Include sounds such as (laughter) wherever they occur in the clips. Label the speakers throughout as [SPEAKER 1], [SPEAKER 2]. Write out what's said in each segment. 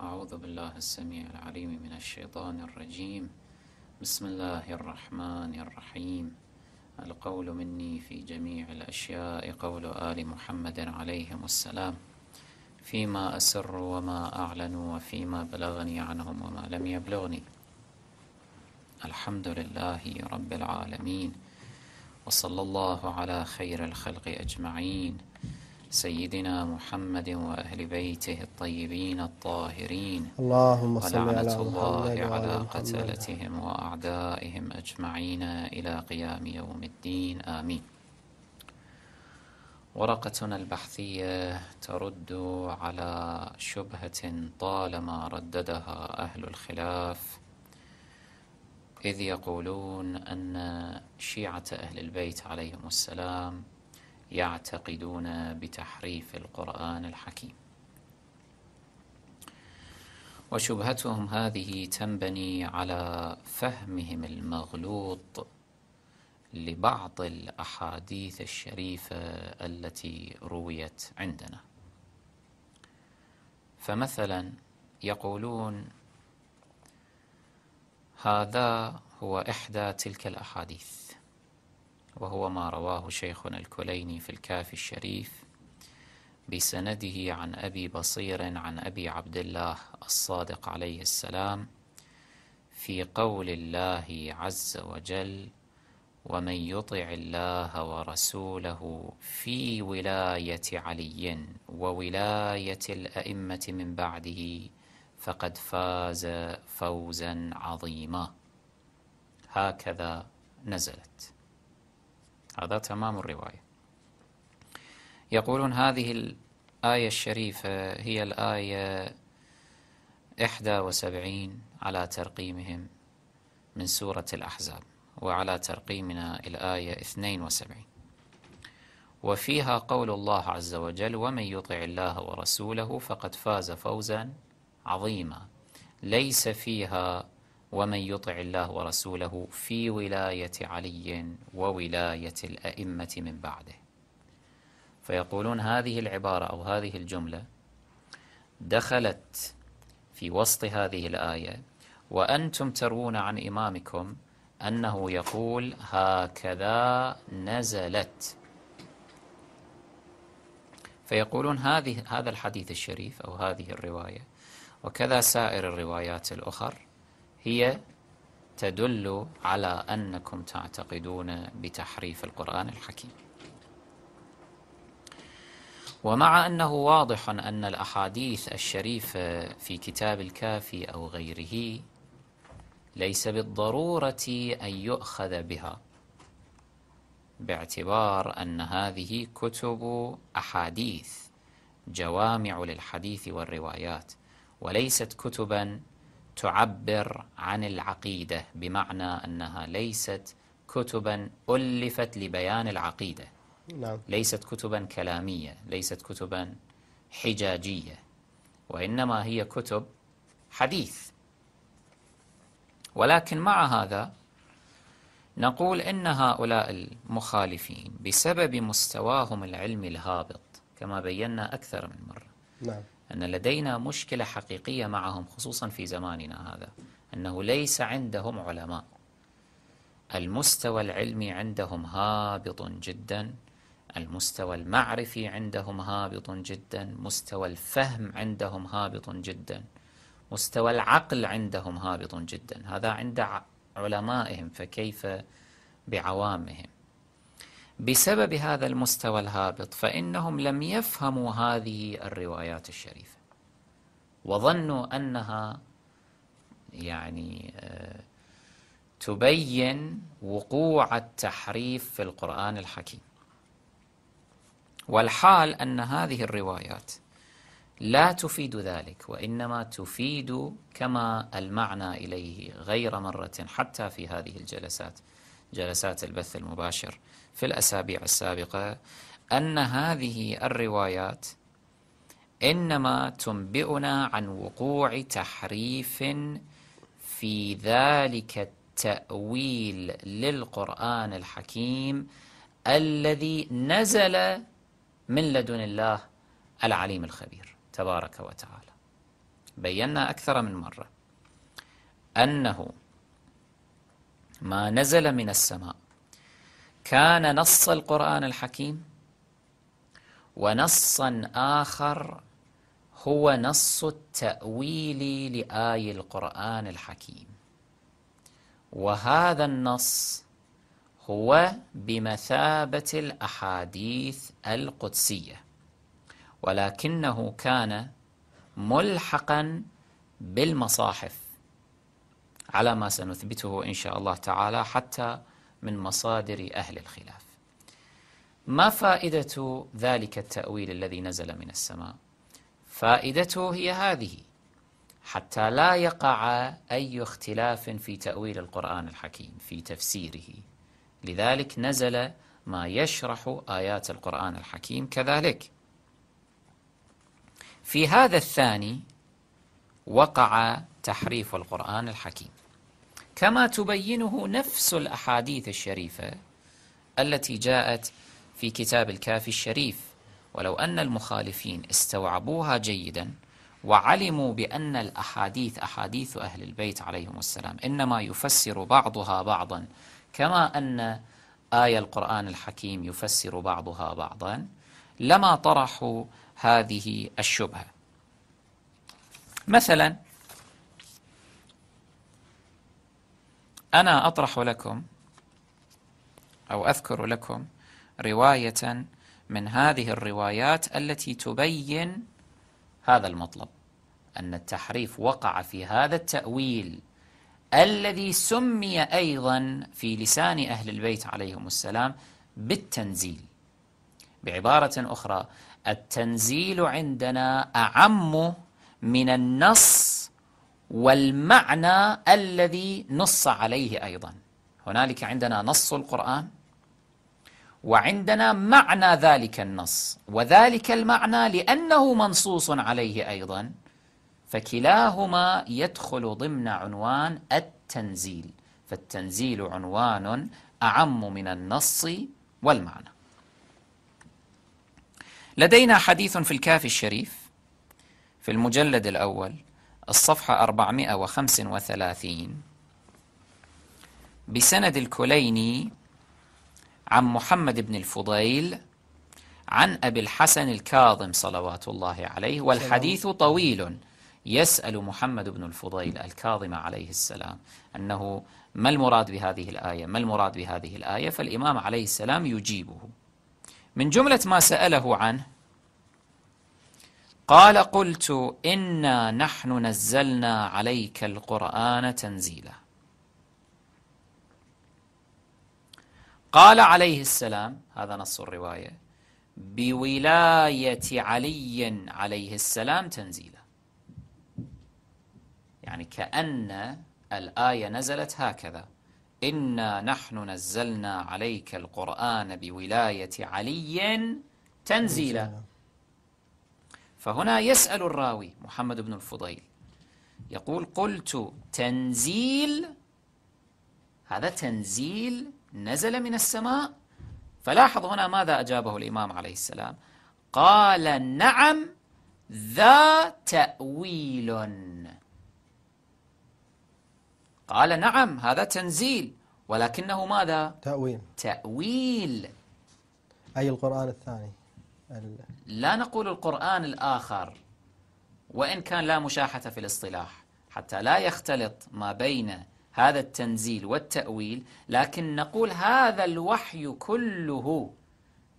[SPEAKER 1] أعوذ بالله السميع العليم من الشيطان الرجيم بسم الله الرحمن الرحيم القول مني في جميع الأشياء قول آل محمد عليهم السلام فيما أسر وما أعلن وفيما بلغني عنهم وما لم يبلغني الحمد لله رب العالمين وصلى الله على خير الخلق أجمعين سيدنا محمد وأهل بيته الطيبين الطاهرين اللهم صل على محمد الله على قتلتهم وأعدائهم أجمعين إلى قيام يوم الدين آمين ورقتنا البحثية ترد على شبهة طالما رددها أهل الخلاف إذ يقولون أن شيعة أهل البيت عليهم السلام يعتقدون بتحريف القرآن الحكيم وشبهتهم هذه تنبني على فهمهم المغلوط لبعض الأحاديث الشريفة التي رويت عندنا فمثلا يقولون هذا هو إحدى تلك الأحاديث وهو ما رواه شيخنا الكليني في الكافي الشريف بسنده عن أبي بصير عن أبي عبد الله الصادق عليه السلام في قول الله عز وجل ومن يطع الله ورسوله في ولاية علي وولاية الأئمة من بعده فقد فاز فوزا عظيما هكذا نزلت هذا تمام الرواية يقولون هذه الآية الشريفة هي الآية 71 على ترقيمهم من سورة الأحزاب وعلى ترقيمنا الآية 72 وفيها قول الله عز وجل ومن يطع الله ورسوله فقد فاز فوزا عظيما ليس فيها ومن يطع الله ورسوله في ولاية علي وولاية الأئمة من بعده فيقولون هذه العبارة أو هذه الجملة دخلت في وسط هذه الآية وأنتم تروون عن إمامكم أنه يقول هكذا نزلت فيقولون هذه هذا الحديث الشريف أو هذه الرواية وكذا سائر الروايات الأخر هي تدل على أنكم تعتقدون بتحريف القرآن الحكيم ومع أنه واضح أن الأحاديث الشريفة في كتاب الكافي أو غيره ليس بالضرورة أن يؤخذ بها باعتبار أن هذه كتب أحاديث جوامع للحديث والروايات وليست كتبا تعبر عن العقيدة بمعنى أنها ليست كتبا ألفت لبيان العقيدة نعم. ليست كتبا كلامية ليست كتبا حجاجية وإنما هي كتب حديث ولكن مع هذا نقول إن هؤلاء المخالفين بسبب مستواهم العلمي الهابط كما بينا أكثر من مرة نعم. أن لدينا مشكلة حقيقية معهم خصوصا في زماننا هذا أنه ليس عندهم علماء المستوى العلمي عندهم هابط جدا المستوى المعرفي عندهم هابط جدا مستوى الفهم عندهم هابط جدا مستوى العقل عندهم هابط جدا هذا عند علمائهم فكيف بعوامهم بسبب هذا المستوى الهابط فإنهم لم يفهموا هذه الروايات الشريفة وظنوا أنها يعني آه، تبين وقوع التحريف في القرآن الحكيم والحال أن هذه الروايات لا تفيد ذلك وإنما تفيد كما المعنى إليه غير مرة حتى في هذه الجلسات جلسات البث المباشر في الأسابيع السابقة أن هذه الروايات إنما تنبئنا عن وقوع تحريف في ذلك التأويل للقرآن الحكيم الذي نزل من لدن الله العليم الخبير تبارك وتعالى بينا أكثر من مرة أنه ما نزل من السماء كان نص القرآن الحكيم ونصا آخر هو نص التأويل لآي القرآن الحكيم وهذا النص هو بمثابة الأحاديث القدسية ولكنه كان ملحقا بالمصاحف على ما سنثبته إن شاء الله تعالى حتى من مصادر أهل الخلاف ما فائدة ذلك التأويل الذي نزل من السماء؟ فائدته هي هذه حتى لا يقع أي اختلاف في تأويل القرآن الحكيم في تفسيره لذلك نزل ما يشرح آيات القرآن الحكيم كذلك في هذا الثاني وقع تحريف القرآن الحكيم كما تبينه نفس الأحاديث الشريفة التي جاءت في كتاب الكافي الشريف ولو أن المخالفين استوعبوها جيدا وعلموا بأن الأحاديث أحاديث أهل البيت عليهم السلام إنما يفسر بعضها بعضا كما أن آية القرآن الحكيم يفسر بعضها بعضا لما طرحوا هذه الشبهة مثلا أنا أطرح لكم أو أذكر لكم رواية من هذه الروايات التي تبين هذا المطلب أن التحريف وقع في هذا التأويل الذي سمي أيضا في لسان أهل البيت عليهم السلام بالتنزيل بعبارة أخرى التنزيل عندنا أعم من النص والمعنى الذي نص عليه أيضا هنالك عندنا نص القرآن وعندنا معنى ذلك النص وذلك المعنى لأنه منصوص عليه أيضا فكلاهما يدخل ضمن عنوان التنزيل فالتنزيل عنوان أعم من النص والمعنى لدينا حديث في الكافي الشريف في المجلد الأول الصفحة 435 بسند الكليني عن محمد بن الفضيل عن أبي الحسن الكاظم صلوات الله عليه والحديث طويل يسأل محمد بن الفضيل الكاظم عليه السلام أنه ما المراد بهذه الآية ما المراد بهذه الآية فالإمام عليه السلام يجيبه من جملة ما سأله عنه قال قلت إنا نحن نزلنا عليك القرآن تنزيلا قال عليه السلام هذا نص الرواية بولاية علي عليه السلام تنزيلا يعني كأن الآية نزلت هكذا إنا نحن نزلنا عليك القرآن بولاية علي تنزيلا فهنا يسأل الراوي محمد بن الفضيل يقول قلت تنزيل هذا تنزيل نزل من السماء فلاحظ هنا ماذا أجابه الإمام عليه السلام قال نعم ذا تأويل قال نعم هذا تنزيل ولكنه ماذا؟ تأويل تأويل أي القرآن الثاني لا نقول القرآن الآخر وإن كان لا مشاحة في الاصطلاح حتى لا يختلط ما بين هذا التنزيل والتأويل لكن نقول هذا الوحي كله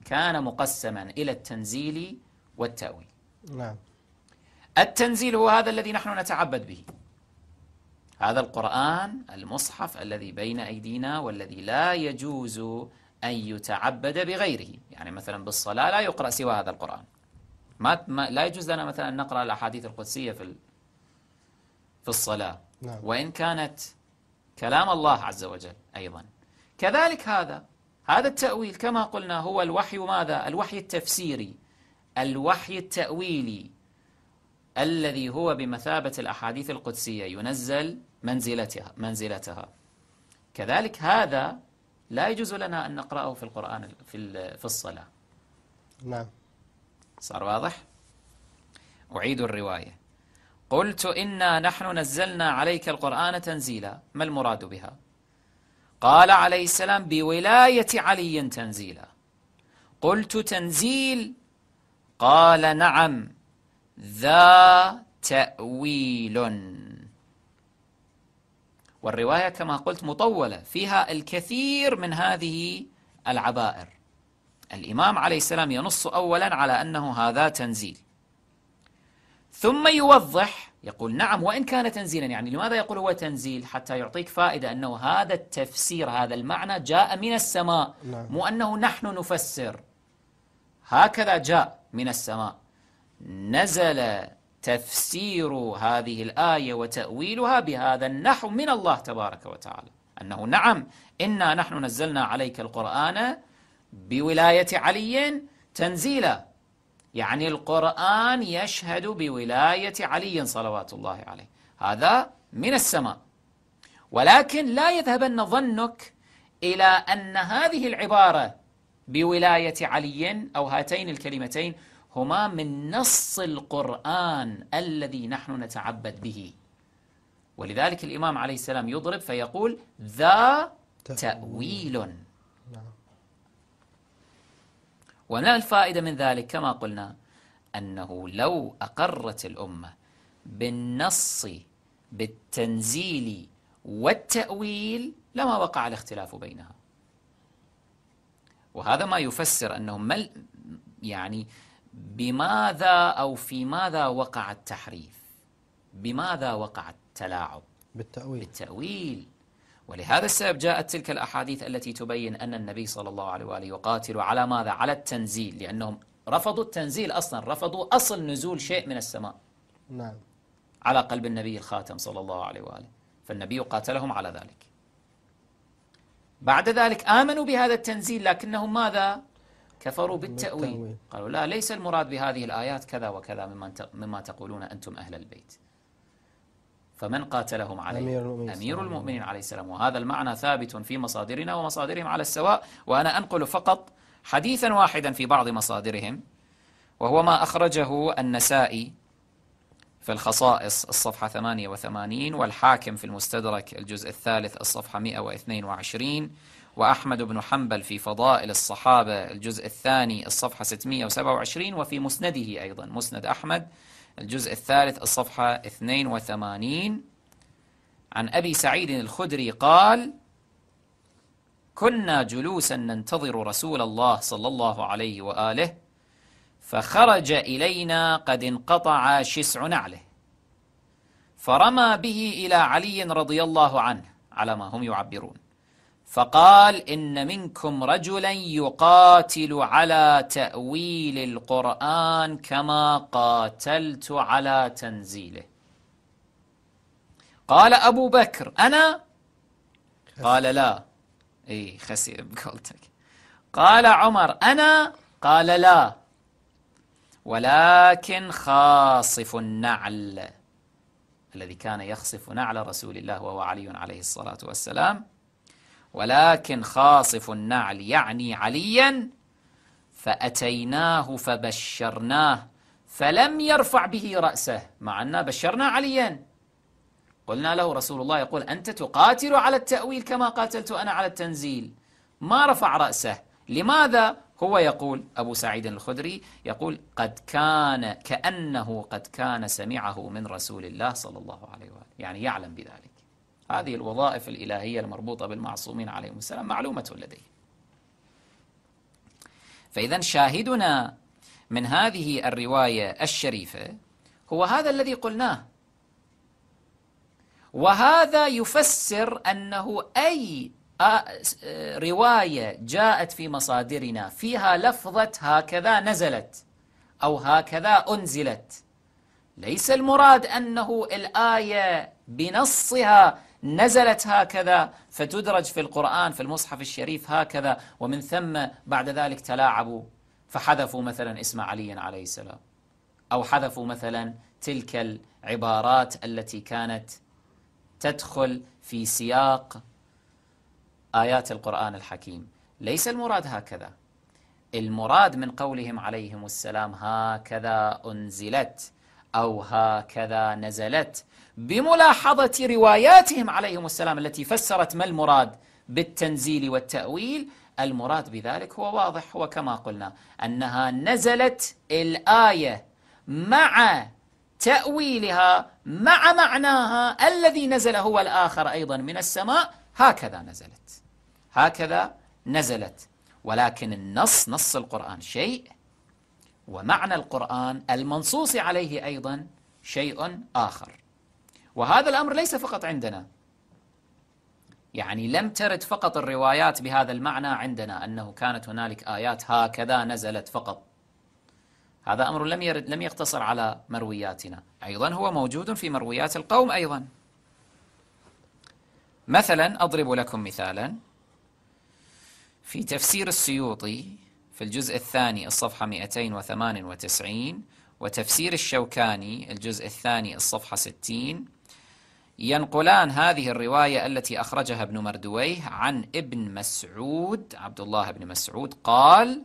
[SPEAKER 1] كان مقسما إلى التنزيل والتأويل نعم التنزيل هو هذا الذي نحن نتعبد به هذا القرآن المصحف الذي بين أيدينا والذي لا يجوز أن يتعبد بغيره يعني مثلا بالصلاة لا يقرأ سوى هذا القرآن ما, لا يجوز لنا مثلا أن نقرأ الأحاديث القدسية في في الصلاة نعم. وإن كانت كلام الله عز وجل أيضا كذلك هذا هذا التأويل كما قلنا هو الوحي ماذا؟ الوحي التفسيري الوحي التأويلي الذي هو بمثابة الأحاديث القدسية ينزل منزلتها منزلتها كذلك هذا لا يجوز لنا أن نقرأه في القرآن في في الصلاة نعم صار واضح؟ أعيد الرواية قلت إنا نحن نزلنا عليك القرآن تنزيلا ما المراد بها؟ قال عليه السلام بولاية علي تنزيلا قلت تنزيل قال نعم ذا تأويل والرواية كما قلت مطولة فيها الكثير من هذه العبائر الإمام عليه السلام ينص أولا على أنه هذا تنزيل ثم يوضح يقول نعم وإن كان تنزيلا يعني لماذا يقول هو تنزيل حتى يعطيك فائدة أنه هذا التفسير هذا المعنى جاء من السماء نعم. مو أنه نحن نفسر هكذا جاء من السماء نزل تفسير هذه الآية وتأويلها بهذا النحو من الله تبارك وتعالى أنه نعم إنا نحن نزلنا عليك القرآن بولاية علي تنزيلا يعني القرآن يشهد بولاية علي صلوات الله عليه هذا من السماء ولكن لا يذهبن ظنك إلى أن هذه العبارة بولاية علي أو هاتين الكلمتين هما من نص القرآن الذي نحن نتعبد به ولذلك الإمام عليه السلام يضرب فيقول ذا تأويل وما الفائدة من ذلك كما قلنا أنه لو أقرت الأمة بالنص بالتنزيل والتأويل لما وقع الاختلاف بينها وهذا ما يفسر أنه يعني بماذا أو في ماذا وقع التحريف بماذا وقع التلاعب بالتأويل بالتأويل ولهذا السبب جاءت تلك الأحاديث التي تبين أن النبي صلى الله عليه وآله يقاتل على ماذا على التنزيل لأنهم رفضوا التنزيل أصلا رفضوا أصل نزول شيء من السماء نعم على قلب النبي الخاتم صلى الله عليه وآله فالنبي قاتلهم على ذلك بعد ذلك آمنوا بهذا التنزيل لكنهم ماذا كفروا بالتأويل قالوا لا ليس المراد بهذه الآيات كذا وكذا مما, تقولون أنتم أهل البيت فمن قاتلهم عليه أمير المؤمنين, أمير المؤمنين عليه السلام وهذا المعنى ثابت في مصادرنا ومصادرهم على السواء وأنا أنقل فقط حديثا واحدا في بعض مصادرهم وهو ما أخرجه النسائي في الخصائص الصفحة 88 والحاكم في المستدرك الجزء الثالث الصفحة 122 وأحمد بن حنبل في فضائل الصحابة الجزء الثاني الصفحة 627 وفي مسنده أيضا مسند أحمد الجزء الثالث الصفحة 82 عن أبي سعيد الخدري قال كنا جلوسا ننتظر رسول الله صلى الله عليه وآله فخرج إلينا قد انقطع شسع نعله فرمى به إلى علي رضي الله عنه على ما هم يعبرون فقال إن منكم رجلا يقاتل على تأويل القرآن كما قاتلت على تنزيله قال أبو بكر أنا قال لا اي خسر بقولتك قال عمر أنا قال لا ولكن خاصف النعل الذي كان يخصف نعل رسول الله وهو علي عليه الصلاة والسلام ولكن خاصف النعل يعني عليا فأتيناه فبشرناه فلم يرفع به رأسه مع أننا بشرنا عليا قلنا له رسول الله يقول أنت تقاتل على التأويل كما قاتلت أنا على التنزيل ما رفع رأسه لماذا هو يقول أبو سعيد الخدري يقول قد كان كأنه قد كان سمعه من رسول الله صلى الله عليه وآله يعني يعلم بذلك هذه الوظائف الإلهية المربوطة بالمعصومين عليهم السلام معلومة لديه فإذا شاهدنا من هذه الرواية الشريفة هو هذا الذي قلناه وهذا يفسر أنه أي آه، رواية جاءت في مصادرنا فيها لفظة هكذا نزلت أو هكذا أنزلت ليس المراد أنه الآية بنصها نزلت هكذا فتدرج في القرآن في المصحف الشريف هكذا ومن ثم بعد ذلك تلاعبوا فحذفوا مثلا اسم علي عليه السلام أو حذفوا مثلا تلك العبارات التي كانت تدخل في سياق آيات القرآن الحكيم ليس المراد هكذا المراد من قولهم عليهم السلام هكذا أنزلت أو هكذا نزلت بملاحظة رواياتهم عليهم السلام التي فسرت ما المراد بالتنزيل والتأويل المراد بذلك هو واضح هو كما قلنا أنها نزلت الآية مع تأويلها مع معناها الذي نزل هو الآخر أيضا من السماء هكذا نزلت هكذا نزلت ولكن النص نص القرآن شيء ومعنى القرآن المنصوص عليه أيضا شيء آخر وهذا الأمر ليس فقط عندنا يعني لم ترد فقط الروايات بهذا المعنى عندنا أنه كانت هنالك آيات هكذا نزلت فقط هذا أمر لم يرد لم يقتصر على مروياتنا أيضا هو موجود في مرويات القوم أيضا مثلا أضرب لكم مثالا في تفسير السيوطي في الجزء الثاني الصفحة 298 وتفسير الشوكاني الجزء الثاني الصفحة 60 ينقلان هذه الرواية التي أخرجها ابن مردويه عن ابن مسعود عبد الله بن مسعود قال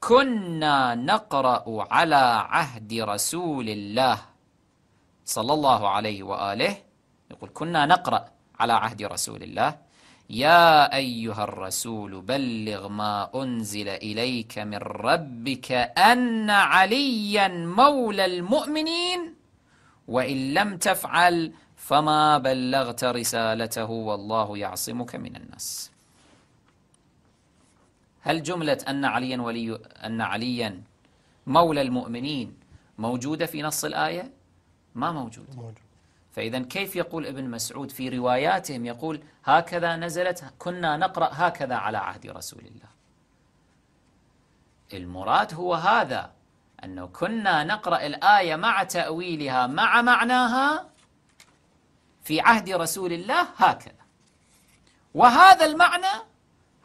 [SPEAKER 1] كنا نقرأ على عهد رسول الله صلى الله عليه وآله يقول كنا نقرأ على عهد رسول الله يا أيها الرسول بلغ ما أنزل إليك من ربك أن عليا مولى المؤمنين وإن لم تفعل فما بلغت رسالته والله يعصمك من الناس هل جملة أن عليا ولي أن عليا مولى المؤمنين موجودة في نص الآية؟ ما موجودة فإذا كيف يقول ابن مسعود في رواياتهم يقول هكذا نزلت كنا نقرأ هكذا على عهد رسول الله المراد هو هذا أنه كنا نقرأ الآية مع تأويلها مع معناها في عهد رسول الله هكذا وهذا المعنى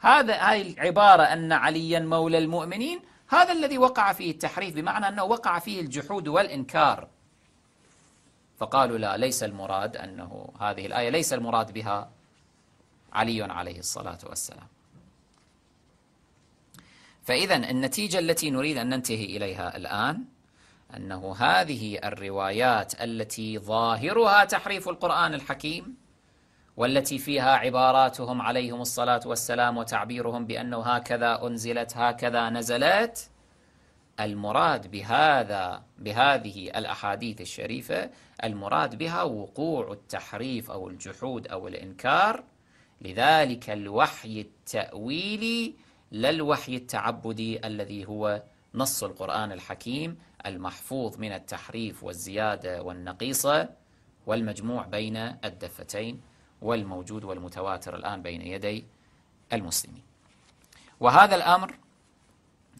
[SPEAKER 1] هذا هاي العبارة أن عليا مولى المؤمنين هذا الذي وقع فيه التحريف بمعنى أنه وقع فيه الجحود والإنكار فقالوا لا ليس المراد أنه هذه الآية ليس المراد بها علي عليه الصلاة والسلام فإذا النتيجة التي نريد أن ننتهي إليها الآن أنه هذه الروايات التي ظاهرها تحريف القرآن الحكيم والتي فيها عباراتهم عليهم الصلاة والسلام وتعبيرهم بأنه هكذا أنزلت هكذا نزلت المراد بهذا بهذه الأحاديث الشريفة المراد بها وقوع التحريف أو الجحود أو الإنكار لذلك الوحي التأويلي لا الوحي التعبدي الذي هو نص القرآن الحكيم المحفوظ من التحريف والزيادة والنقيصة والمجموع بين الدفتين والموجود والمتواتر الآن بين يدي المسلمين وهذا الأمر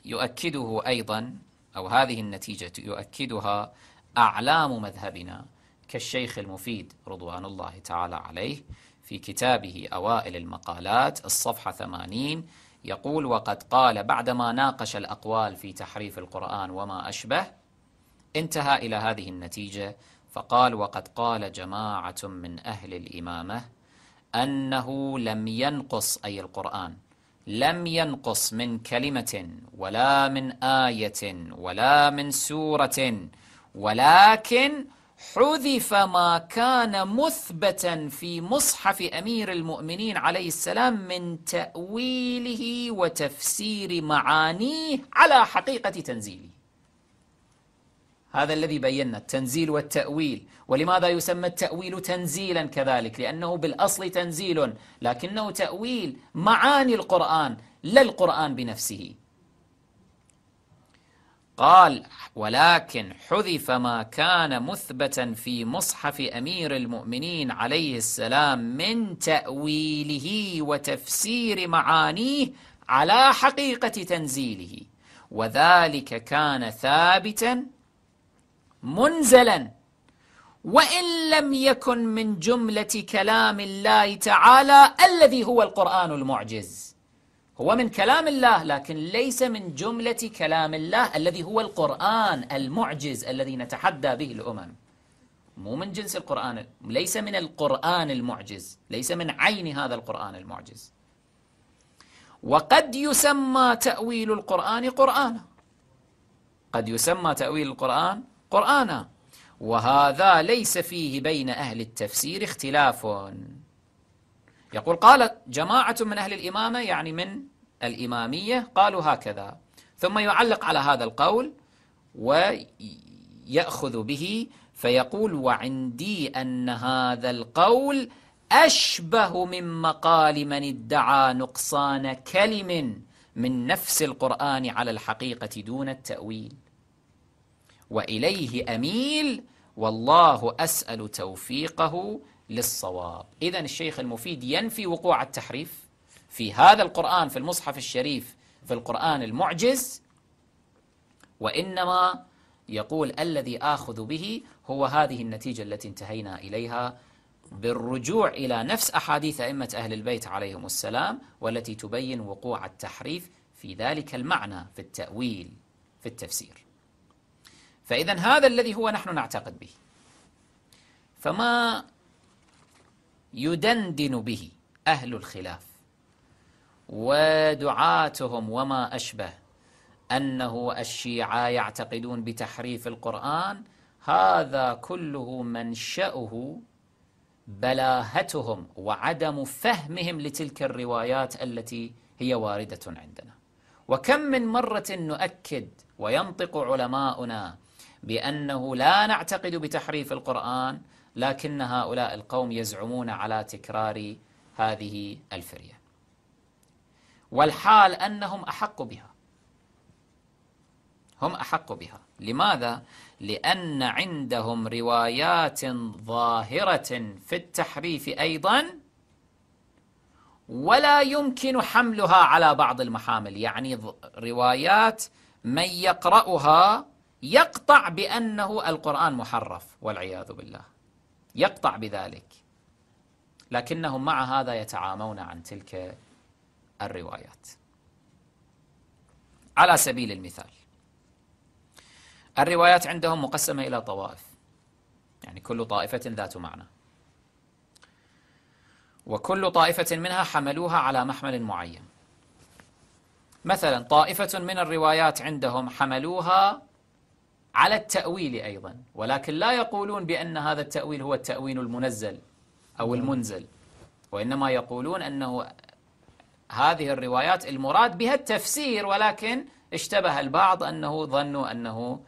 [SPEAKER 1] يؤكده أيضا أو هذه النتيجة يؤكدها أعلام مذهبنا كالشيخ المفيد رضوان الله تعالى عليه في كتابه أوائل المقالات الصفحة 80 يقول وقد قال بعدما ناقش الأقوال في تحريف القرآن وما أشبه انتهى إلى هذه النتيجة فقال وقد قال جماعة من أهل الإمامة أنه لم ينقص أي القرآن لم ينقص من كلمة ولا من آية ولا من سورة ولكن حذف ما كان مثبتا في مصحف أمير المؤمنين عليه السلام من تأويله وتفسير معانيه على حقيقة تنزيله هذا الذي بينا التنزيل والتأويل ولماذا يسمى التأويل تنزيلا كذلك لأنه بالأصل تنزيل لكنه تأويل معاني القرآن لا القرآن بنفسه قال ولكن حذف ما كان مثبتا في مصحف أمير المؤمنين عليه السلام من تأويله وتفسير معانيه على حقيقة تنزيله وذلك كان ثابتا منزلا وإن لم يكن من جملة كلام الله تعالى الذي هو القرآن المعجز هو من كلام الله لكن ليس من جملة كلام الله الذي هو القرآن المعجز الذي نتحدى به الأمم مو من جنس القرآن ليس من القرآن المعجز ليس من عين هذا القرآن المعجز وقد يسمى تأويل القرآن قرآنا قد يسمى تأويل القرآن قرآنا وهذا ليس فيه بين أهل التفسير اختلاف يقول قال جماعة من أهل الإمامة يعني من الإمامية قالوا هكذا ثم يعلق على هذا القول ويأخذ به فيقول وعندي أن هذا القول أشبه من مقال من ادعى نقصان كلم من نفس القرآن على الحقيقة دون التأويل وإليه أميل والله أسأل توفيقه للصواب إذا الشيخ المفيد ينفي وقوع التحريف في هذا القرآن في المصحف الشريف في القرآن المعجز وإنما يقول الذي آخذ به هو هذه النتيجة التي انتهينا إليها بالرجوع إلى نفس أحاديث أئمة أهل البيت عليهم السلام والتي تبين وقوع التحريف في ذلك المعنى في التأويل في التفسير فإذا هذا الذي هو نحن نعتقد به فما يدندن به أهل الخلاف ودعاتهم وما أشبه أنه الشيعة يعتقدون بتحريف القرآن هذا كله منشأه بلاهتهم وعدم فهمهم لتلك الروايات التي هي واردة عندنا وكم من مرة نؤكد وينطق علماؤنا بأنه لا نعتقد بتحريف القرآن لكن هؤلاء القوم يزعمون على تكرار هذه الفرية والحال أنهم أحق بها هم أحق بها لماذا؟ لأن عندهم روايات ظاهرة في التحريف أيضا ولا يمكن حملها على بعض المحامل يعني روايات من يقرأها يقطع بأنه القرآن محرف والعياذ بالله يقطع بذلك لكنهم مع هذا يتعامون عن تلك الروايات على سبيل المثال الروايات عندهم مقسمة إلى طوائف يعني كل طائفة ذات معنى وكل طائفة منها حملوها على محمل معين مثلا طائفة من الروايات عندهم حملوها على التأويل أيضا ولكن لا يقولون بأن هذا التأويل هو التأويل المنزل أو نعم. المنزل وإنما يقولون أنه هذه الروايات المراد بها التفسير ولكن اشتبه البعض أنه ظنوا أنه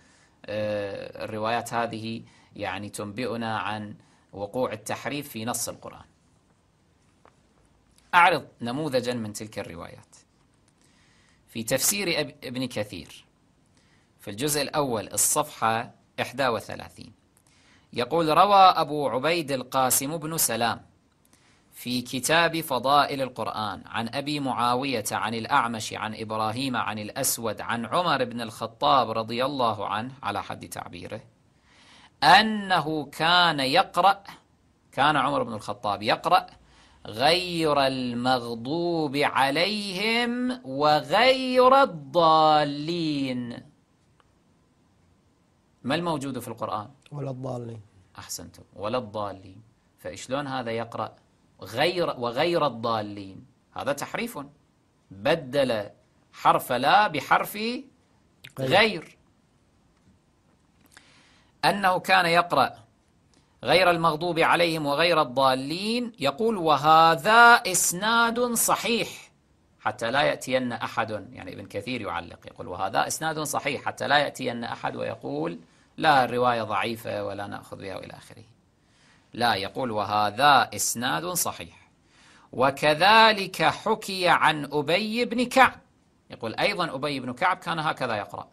[SPEAKER 1] آه، الروايات هذه يعني تنبئنا عن وقوع التحريف في نص القرآن أعرض نموذجا من تلك الروايات في تفسير ابن كثير في الجزء الأول الصفحة 31 يقول روى أبو عبيد القاسم بن سلام في كتاب فضائل القرآن عن أبي معاوية عن الأعمش عن إبراهيم عن الأسود عن عمر بن الخطاب رضي الله عنه على حد تعبيره أنه كان يقرأ كان عمر بن الخطاب يقرأ غير المغضوب عليهم وغير الضالين ما الموجود في القرآن ولا الضالين أحسنتم ولا الضالين فإشلون هذا يقرأ غير وغير الضالين هذا تحريف بدل حرف لا بحرف غير أنه كان يقرأ غير المغضوب عليهم وغير الضالين يقول وهذا إسناد صحيح حتى لا يأتين أحد يعني ابن كثير يعلق يقول وهذا إسناد صحيح حتى لا يأتين أحد ويقول لا الرواية ضعيفة ولا نأخذ بها وإلى آخره لا يقول وهذا إسناد صحيح وكذلك حكي عن أبي بن كعب يقول أيضا أبي بن كعب كان هكذا يقرأ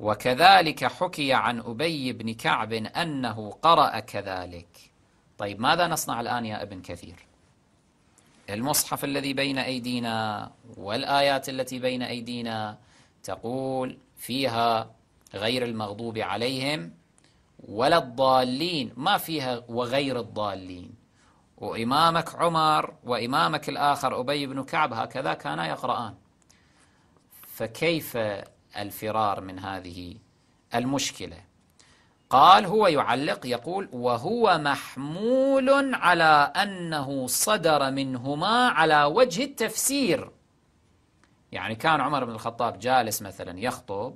[SPEAKER 1] وكذلك حكي عن أبي بن كعب أنه قرأ كذلك طيب ماذا نصنع الآن يا ابن كثير المصحف الذي بين أيدينا والآيات التي بين أيدينا تقول فيها غير المغضوب عليهم ولا الضالين ما فيها وغير الضالين وإمامك عمر وإمامك الآخر أبي بن كعب هكذا كانا يقرآن فكيف الفرار من هذه المشكله قال هو يعلق يقول وهو محمول على أنه صدر منهما على وجه التفسير يعني كان عمر بن الخطاب جالس مثلا يخطب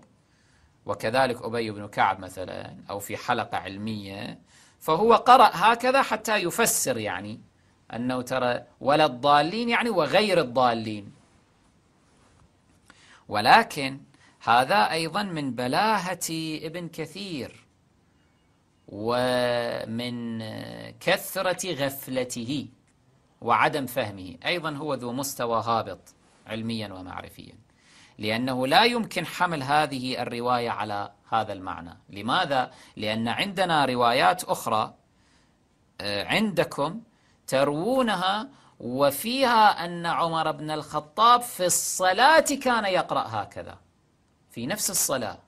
[SPEAKER 1] وكذلك أبي بن كعب مثلا أو في حلقة علمية فهو قرأ هكذا حتى يفسر يعني أنه ترى ولا الضالين يعني وغير الضالين ولكن هذا أيضا من بلاهة ابن كثير ومن كثرة غفلته وعدم فهمه أيضا هو ذو مستوى هابط علميا ومعرفيا لأنه لا يمكن حمل هذه الرواية على هذا المعنى لماذا؟ لأن عندنا روايات أخرى آه، عندكم تروونها وفيها أن عمر بن الخطاب في الصلاة كان يقرأ هكذا في نفس الصلاة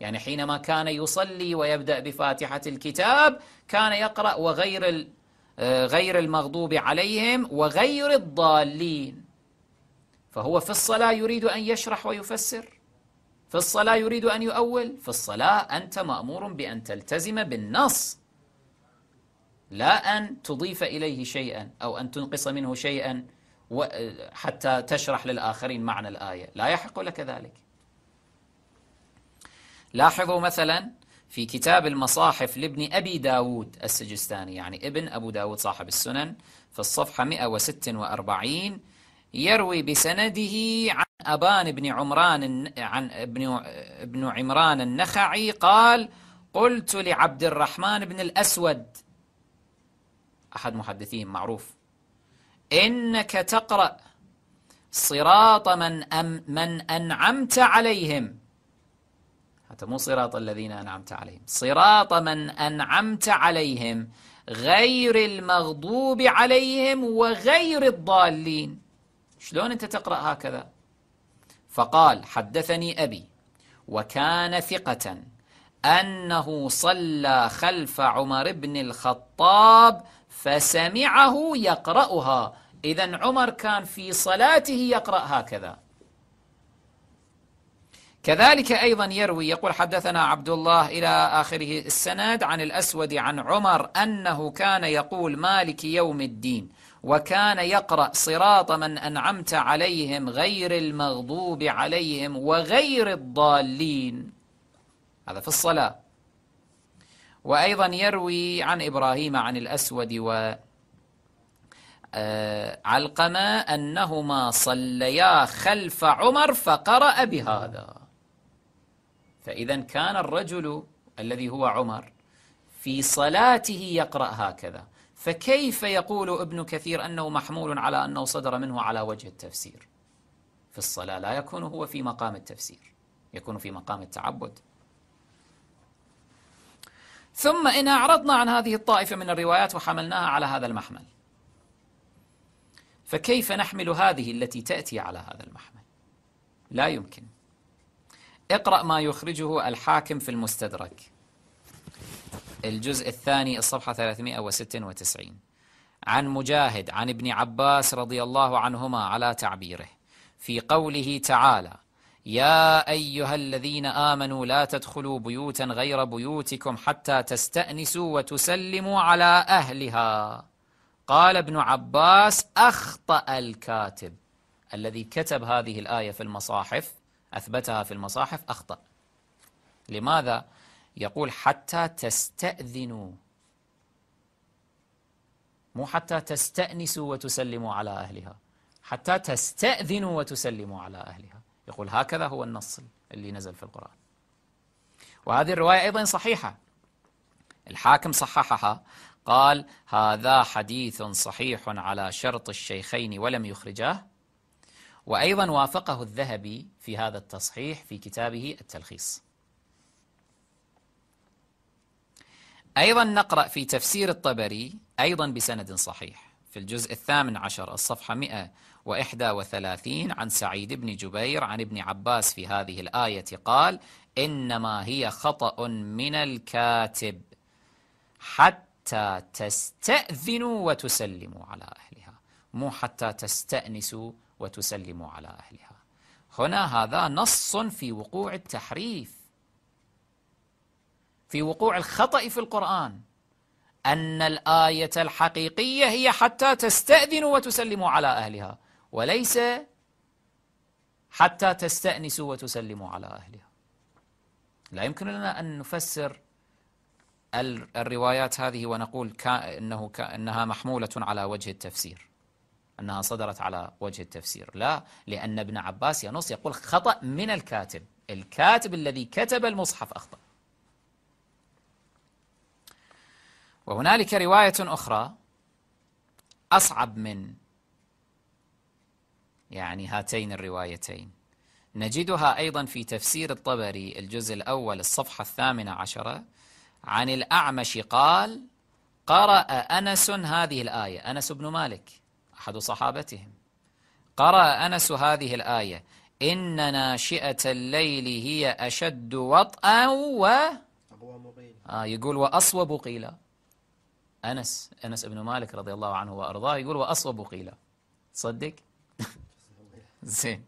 [SPEAKER 1] يعني حينما كان يصلي ويبدأ بفاتحة الكتاب كان يقرأ وغير آه، غير المغضوب عليهم وغير الضالين فهو في الصلاة يريد أن يشرح ويفسر في الصلاة يريد أن يؤول في الصلاة أنت مأمور بأن تلتزم بالنص لا أن تضيف إليه شيئا أو أن تنقص منه شيئا آه، حتى تشرح للآخرين معنى الآية لا يحق لك ذلك لاحظوا مثلا في كتاب المصاحف لابن أبي داود السجستاني يعني ابن أبو داود صاحب السنن في الصفحة 146 يروي بسنده عن أبان بن عمران عن ابن ابن عمران النخعي قال قلت لعبد الرحمن بن الأسود أحد محدثين معروف إنك تقرأ صراط من أم من أنعمت عليهم حتى مو صراط الذين أنعمت عليهم صراط من أنعمت عليهم غير المغضوب عليهم وغير الضالين شلون أنت تقرأ هكذا فقال حدثني أبي وكان ثقة أنه صلى خلف عمر بن الخطاب فسمعه يقرأها إذا عمر كان في صلاته يقرأ هكذا كذلك أيضا يروي يقول حدثنا عبد الله إلى آخره السند عن الأسود عن عمر أنه كان يقول مالك يوم الدين وكان يقرأ صراط من أنعمت عليهم غير المغضوب عليهم وغير الضالين هذا في الصلاة وأيضا يروي عن إبراهيم عن الأسود و آه، علقما أنهما صليا خلف عمر فقرأ بهذا فإذا كان الرجل الذي هو عمر في صلاته يقرأ هكذا فكيف يقول ابن كثير أنه محمول على أنه صدر منه على وجه التفسير في الصلاة لا يكون هو في مقام التفسير يكون في مقام التعبد ثم إن أعرضنا عن هذه الطائفة من الروايات وحملناها على هذا المحمل فكيف نحمل هذه التي تأتي على هذا المحمل لا يمكن اقرأ ما يخرجه الحاكم في المستدرك الجزء الثاني الصفحة 396 عن مجاهد عن ابن عباس رضي الله عنهما على تعبيره في قوله تعالى يا أيها الذين آمنوا لا تدخلوا بيوتا غير بيوتكم حتى تستأنسوا وتسلموا على أهلها قال ابن عباس أخطأ الكاتب الذي كتب هذه الآية في المصاحف أثبتها في المصاحف أخطأ لماذا يقول حتى تستأذنوا مو حتى تستأنسوا وتسلموا على أهلها حتى تستأذنوا وتسلموا على أهلها يقول هكذا هو النص اللي نزل في القرآن وهذه الرواية أيضا صحيحة الحاكم صححها قال هذا حديث صحيح على شرط الشيخين ولم يخرجاه وأيضا وافقه الذهبي في هذا التصحيح في كتابه التلخيص أيضا نقرأ في تفسير الطبري أيضا بسند صحيح في الجزء الثامن عشر الصفحة 131 عن سعيد بن جبير عن ابن عباس في هذه الآية قال إنما هي خطأ من الكاتب حتى تستأذنوا وتسلموا على أهلها مو حتى تستأنسوا وتسلم على أهلها هنا هذا نص في وقوع التحريف في وقوع الخطأ في القرآن أن الآية الحقيقية هي حتى تستأذن وتسلم على أهلها وليس حتى تستأنس وتسلم على أهلها لا يمكن لنا أن نفسر الروايات هذه ونقول كأنه كأنها محمولة على وجه التفسير أنها صدرت على وجه التفسير لا لأن ابن عباس ينص يقول خطأ من الكاتب الكاتب الذي كتب المصحف أخطأ وهنالك رواية أخرى أصعب من يعني هاتين الروايتين نجدها أيضا في تفسير الطبري الجزء الأول الصفحة الثامنة عشرة عن الأعمش قال قرأ أنس هذه الآية أنس بن مالك أحد صحابتهم قرأ أنس هذه الآية إن ناشئة الليل هي أشد وطئا و آه يقول وأصوب قيلا أنس أنس بن مالك رضي الله عنه وأرضاه يقول وأصوب قيلا تصدق (laughs) زين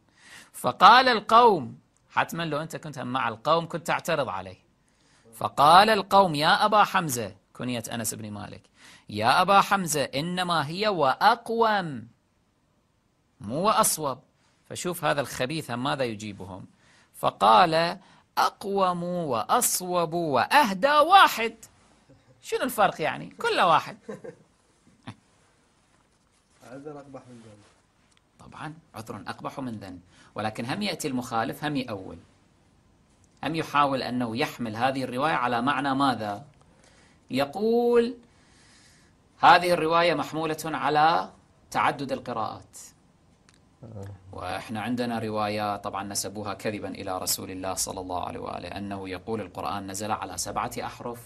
[SPEAKER 1] فقال القوم حتما لو أنت كنت مع القوم كنت تعترض عليه فقال القوم يا أبا حمزة كنية أنس بن مالك يا أبا حمزة إنما هي وأقوم مو وأصوب فشوف هذا الخبيث ماذا يجيبهم فقال أقوم وأصوب وأهدى واحد شنو الفرق يعني كل واحد عذر أقبح من ذنب طبعا عذر أقبح من ذنب ولكن هم يأتي المخالف هم يأول هم يحاول أنه يحمل هذه الرواية على معنى ماذا يقول هذه الرواية محمولة على تعدد القراءات وإحنا عندنا رواية طبعا نسبوها كذبا إلى رسول الله صلى الله عليه وآله أنه يقول القرآن نزل على سبعة أحرف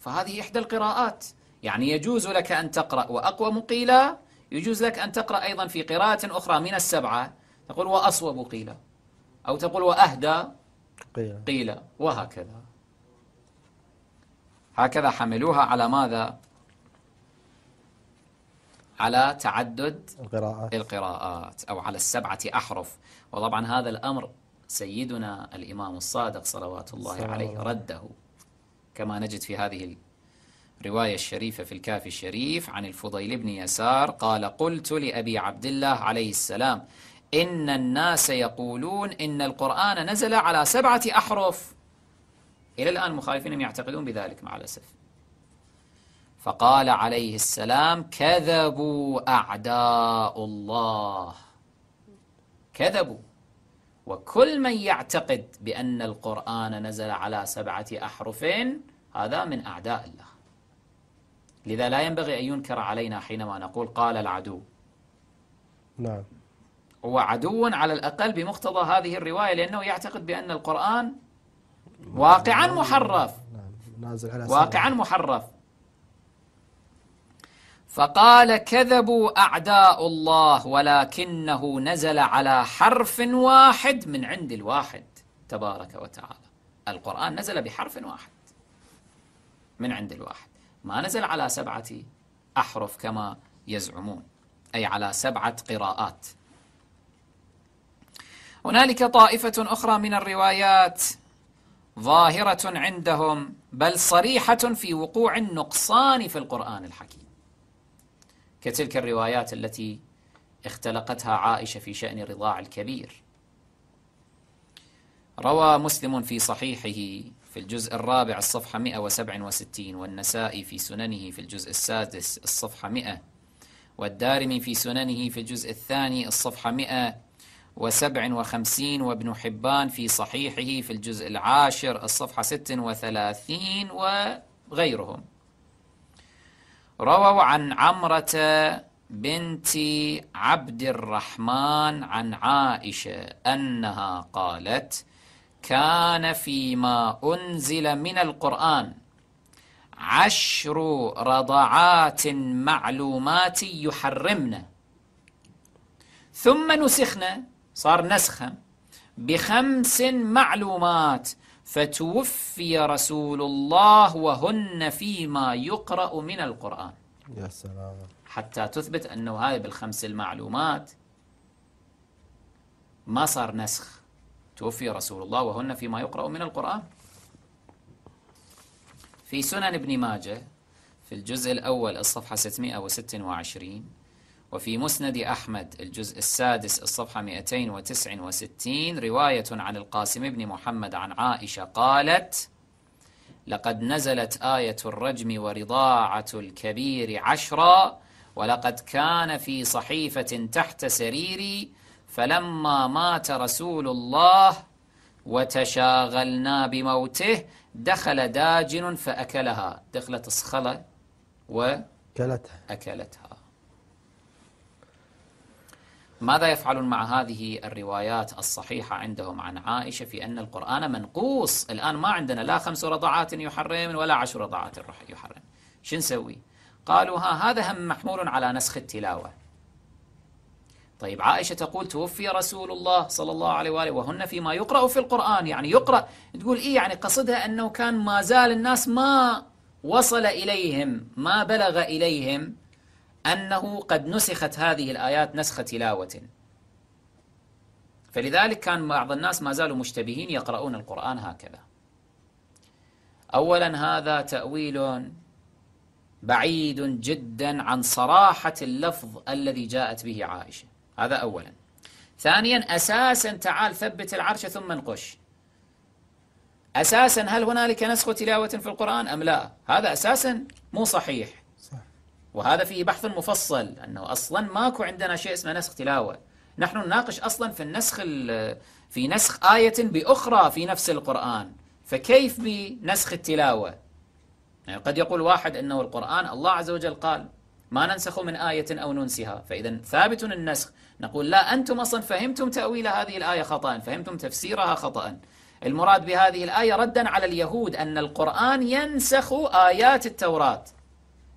[SPEAKER 1] فهذه إحدى القراءات يعني يجوز لك أن تقرأ وأقوم مقيلة يجوز لك أن تقرأ أيضا في قراءة أخرى من السبعة تقول وأصوب قيل أو تقول وأهدى قيلة وهكذا هكذا حملوها على ماذا؟ على تعدد القراءات القراءات أو على السبعة أحرف وطبعا هذا الأمر سيدنا الإمام الصادق صلوات الله عليه رده كما نجد في هذه الرواية الشريفة في الكافي الشريف عن الفضيل بن يسار قال قلت لأبي عبد الله عليه السلام إن الناس يقولون إن القرآن نزل على سبعة أحرف إلى الآن مخالفينهم يعتقدون بذلك مع الأسف فقال عليه السلام كذبوا أعداء الله كذبوا وكل من يعتقد بأن القرآن نزل على سبعة أحرف هذا من أعداء الله لذا لا ينبغي أن ينكر علينا حينما نقول قال العدو نعم هو عدو على الأقل بمقتضى هذه الرواية لأنه يعتقد بأن القرآن
[SPEAKER 2] واقعا نعم. محرف
[SPEAKER 1] نعم. نازل على واقعا محرف فقال كذبوا أعداء الله ولكنه نزل على حرف واحد من عند الواحد تبارك وتعالى القرآن نزل بحرف واحد من عند الواحد ما نزل على سبعة أحرف كما يزعمون أي على سبعة قراءات هنالك طائفة أخرى من الروايات ظاهرة عندهم بل صريحة في وقوع النقصان في القرآن الحكيم كتلك الروايات التي اختلقتها عائشة في شأن رضاع الكبير روى مسلم في صحيحه في الجزء الرابع الصفحة 167 والنسائي في سننه في الجزء السادس الصفحة 100 والدارمي في سننه في الجزء الثاني الصفحة 157 وابن حبان في صحيحه في الجزء العاشر الصفحة 36 وغيرهم رووا عن عمرة بنت عبد الرحمن عن عائشة أنها قالت كان فيما أنزل من القرآن عشر رضعات معلومات يحرمنا ثم نسخنا صار نسخة بخمس معلومات فتوفي رسول الله وهن فيما يقرأ من القرآن يا سلام حتى تثبت أنه هاي بالخمس المعلومات ما صار نسخ توفي رسول الله وهن فيما يقرأ من القرآن في سنن ابن ماجه في الجزء الأول الصفحة 626 وفي مسند أحمد الجزء السادس الصفحة 269 رواية عن القاسم بن محمد عن عائشة قالت لقد نزلت آية الرجم ورضاعة الكبير عشرا ولقد كان في صحيفة تحت سريري فلما مات رسول الله وتشاغلنا بموته دخل داجن فأكلها دخلت الصخلة وأكلتها أكلتها ماذا يفعلون مع هذه الروايات الصحيحة عندهم عن عائشة في أن القرآن منقوص الآن ما عندنا لا خمس رضعات يحرم ولا عشر رضعات يحرم شو نسوي قالوا ها هذا هم محمول على نسخ التلاوة طيب عائشة تقول توفي رسول الله صلى الله عليه وآله وهن فيما يقرأ في القرآن يعني يقرأ تقول إيه يعني قصدها أنه كان ما زال الناس ما وصل إليهم ما بلغ إليهم أنه قد نسخت هذه الآيات نسخ تلاوة فلذلك كان بعض الناس ما زالوا مشتبهين يقرؤون القرآن هكذا أولا هذا تأويل بعيد جدا عن صراحة اللفظ الذي جاءت به عائشة هذا أولا ثانيا أساسا تعال ثبت العرش ثم انقش أساسا هل هنالك نسخ تلاوة في القرآن أم لا هذا أساسا مو صحيح وهذا فيه بحث مفصل أنه أصلا ماكو عندنا شيء اسمه نسخ تلاوة نحن نناقش أصلا في النسخ في نسخ آية بأخرى في نفس القرآن فكيف بنسخ التلاوة يعني قد يقول واحد أنه القرآن الله عز وجل قال ما ننسخ من آية أو ننسها فإذا ثابت النسخ نقول لا أنتم أصلا فهمتم تأويل هذه الآية خطأ فهمتم تفسيرها خطأ المراد بهذه الآية ردا على اليهود أن القرآن ينسخ آيات التوراة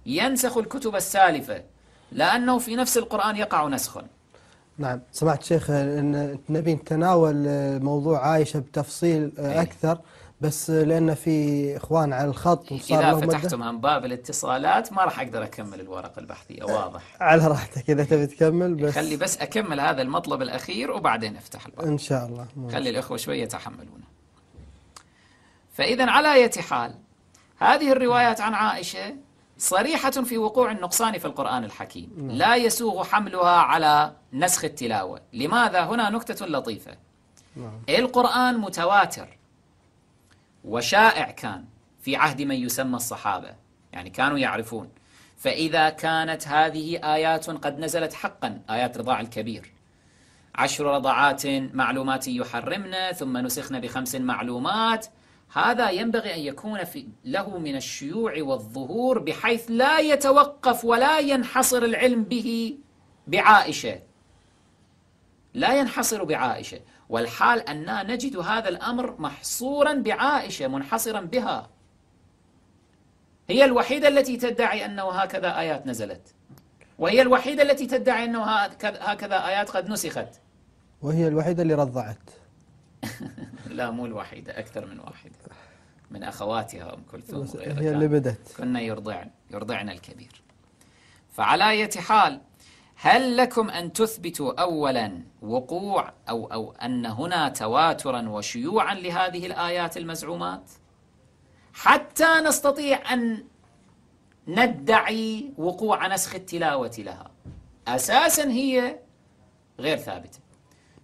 [SPEAKER 1] ينسخ الكتب السالفة لأنه في نفس القرآن يقع نسخ نعم سمعت شيخ أن نبي نتناول موضوع عائشة بتفصيل آه، إيه. أكثر بس لأن في إخوان على الخط وصار إذا فتحتم عن باب الاتصالات ما راح أقدر أكمل الورقة البحثية واضح (laughs) على راحتك إذا تبي تكمل بس خلي بس أكمل هذا المطلب الأخير وبعدين أفتح الباب إن شاء الله ممكن. خلي الأخوة شوية يتحملونه فإذا على أية حال هذه الروايات عن عائشة صريحة في وقوع النقصان في القرآن الحكيم نعم. لا يسوغ حملها على نسخ التلاوة لماذا؟ هنا نكتة لطيفة نعم. القرآن متواتر وشائع كان في عهد من يسمى الصحابة يعني كانوا يعرفون فإذا كانت هذه آيات قد نزلت حقا آيات رضاع الكبير عشر رضعات معلومات يحرمنا ثم نسخنا بخمس معلومات هذا ينبغي أن يكون في له من الشيوع والظهور بحيث لا يتوقف ولا ينحصر العلم به بعائشة لا ينحصر بعائشة والحال أننا نجد هذا الأمر محصورا بعائشة منحصرا بها هي الوحيدة التي تدعي أنه هكذا آيات نزلت وهي الوحيدة التي تدعي أنه هكذا آيات قد نسخت وهي الوحيدة اللي رضعت (laughs) لا مو الوحيدة أكثر من واحدة من أخواتها أم كلثوم هي اللي بدت كنا يرضعن يرضعن الكبير فعلى أية حال هل لكم أن تثبتوا أولا وقوع أو, أو أن هنا تواترا وشيوعا لهذه الآيات المزعومات حتى نستطيع أن ندعي وقوع نسخ التلاوة لها أساسا هي غير ثابته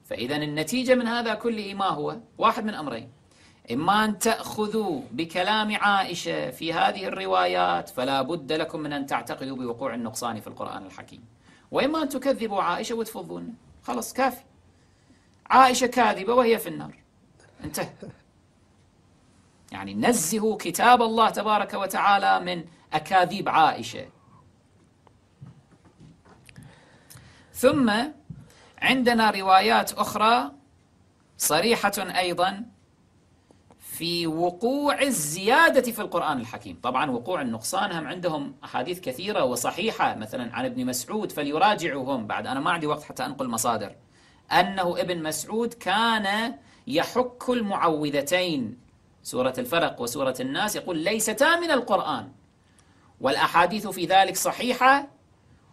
[SPEAKER 1] فإذا النتيجة من هذا كله ما هو واحد من أمرين إما أن تأخذوا بكلام عائشة في هذه الروايات فلا بد لكم من أن تعتقدوا بوقوع النقصان في القرآن الحكيم وإما أن تكذبوا عائشة وتفضون خلاص كافي عائشة كاذبة وهي في النار انتهى يعني نزهوا كتاب الله تبارك وتعالى من أكاذيب عائشة ثم عندنا روايات أخرى صريحة أيضا في وقوع الزيادة في القرآن الحكيم طبعا وقوع النقصان هم عندهم أحاديث كثيرة وصحيحة مثلا عن ابن مسعود فليراجعهم بعد أنا ما عندي وقت حتى أنقل مصادر أنه ابن مسعود كان يحك المعوذتين سورة الفرق وسورة الناس يقول ليستا من القرآن والأحاديث في ذلك صحيحة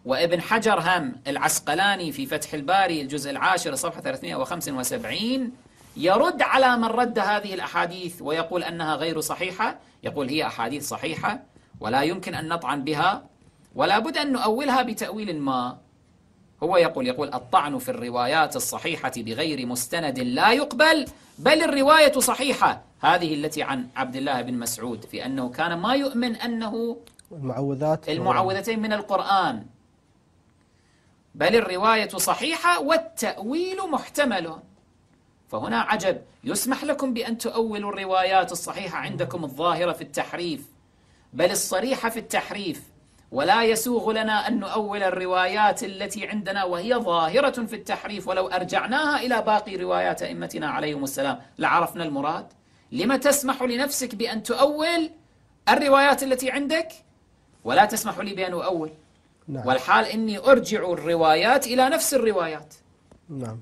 [SPEAKER 1] وابن حجر هم العسقلاني في فتح الباري الجزء العاشر صفحة 375 يرد على من رد هذه الأحاديث ويقول أنها غير صحيحة يقول هي أحاديث صحيحة ولا يمكن أن نطعن بها ولا بد أن نؤولها بتأويل ما هو يقول يقول الطعن في الروايات الصحيحة بغير مستند لا يقبل بل الرواية صحيحة هذه التي عن عبد الله بن مسعود في أنه كان ما يؤمن أنه المعوذات المعوذتين من القرآن بل الرواية صحيحة والتأويل محتمل فهنا عجب يسمح لكم بأن تؤولوا الروايات الصحيحة عندكم الظاهرة في التحريف بل الصريحة في التحريف ولا يسوغ لنا أن نؤول الروايات التي عندنا وهي ظاهرة في التحريف ولو أرجعناها إلى باقي روايات أئمتنا عليهم السلام لعرفنا المراد لما تسمح لنفسك بأن تؤول الروايات التي عندك ولا تسمح لي بأن أؤول نعم. والحال إني أرجع الروايات إلى نفس الروايات نعم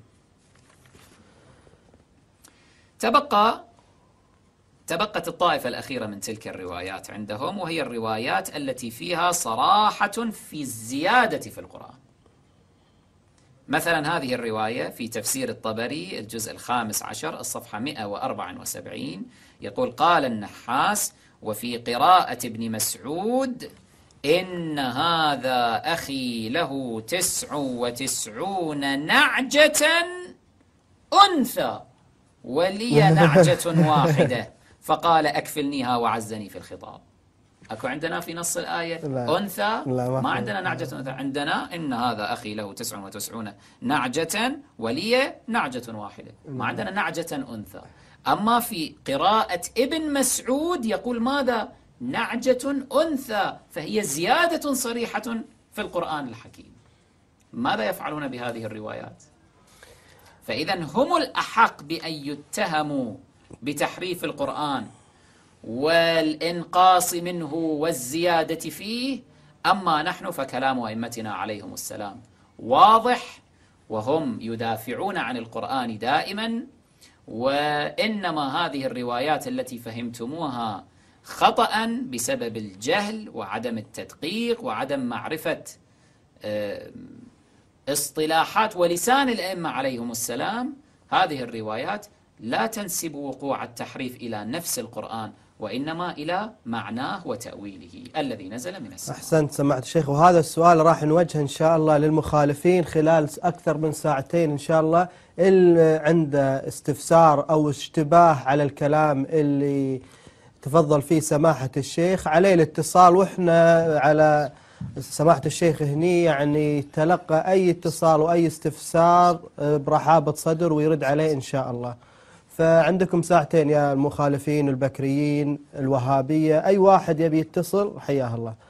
[SPEAKER 1] تبقى تبقت الطائفة الأخيرة من تلك الروايات عندهم وهي الروايات التي فيها صراحة في الزيادة في القرآن مثلا هذه الرواية في تفسير الطبري الجزء الخامس عشر الصفحة 174 يقول قال النحاس وفي قراءة ابن مسعود إن هذا أخي له تسع وتسعون نعجة أنثى ولي (laughs) نعجة واحدة فقال أكفلنيها وعزني في الخطاب أكو عندنا في نص الآية أنثى لا ما عندنا نعجة أنثى عندنا إن هذا أخي له تسع وتسعون نعجة ولي نعجة واحدة ما عندنا نعجة أنثى أما في قراءة ابن مسعود يقول ماذا نعجة أنثى فهي زيادة صريحة في القرآن الحكيم ماذا يفعلون بهذه الروايات؟ فإذا هم الأحق بأن يتهموا بتحريف القرآن والإنقاص منه والزيادة فيه أما نحن فكلام أئمتنا عليهم السلام واضح وهم يدافعون عن القرآن دائما وإنما هذه الروايات التي فهمتموها خطأ بسبب الجهل وعدم التدقيق وعدم معرفة آه، اصطلاحات ولسان الأئمة عليهم السلام هذه الروايات لا تنسب وقوع التحريف إلى نفس القرآن وإنما إلى معناه وتأويله الذي نزل من السماء أحسنت سمعت الشيخ وهذا السؤال راح نوجهه إن شاء الله للمخالفين خلال أكثر من ساعتين إن شاء الله اللي عنده استفسار أو اشتباه على الكلام اللي تفضل فيه سماحة الشيخ عليه الاتصال وإحنا على سماحة الشيخ هني يعني تلقى أي اتصال وأي استفسار برحابة صدر ويرد عليه إن شاء الله فعندكم ساعتين يا المخالفين البكريين الوهابية أي واحد يبي يتصل حياه الله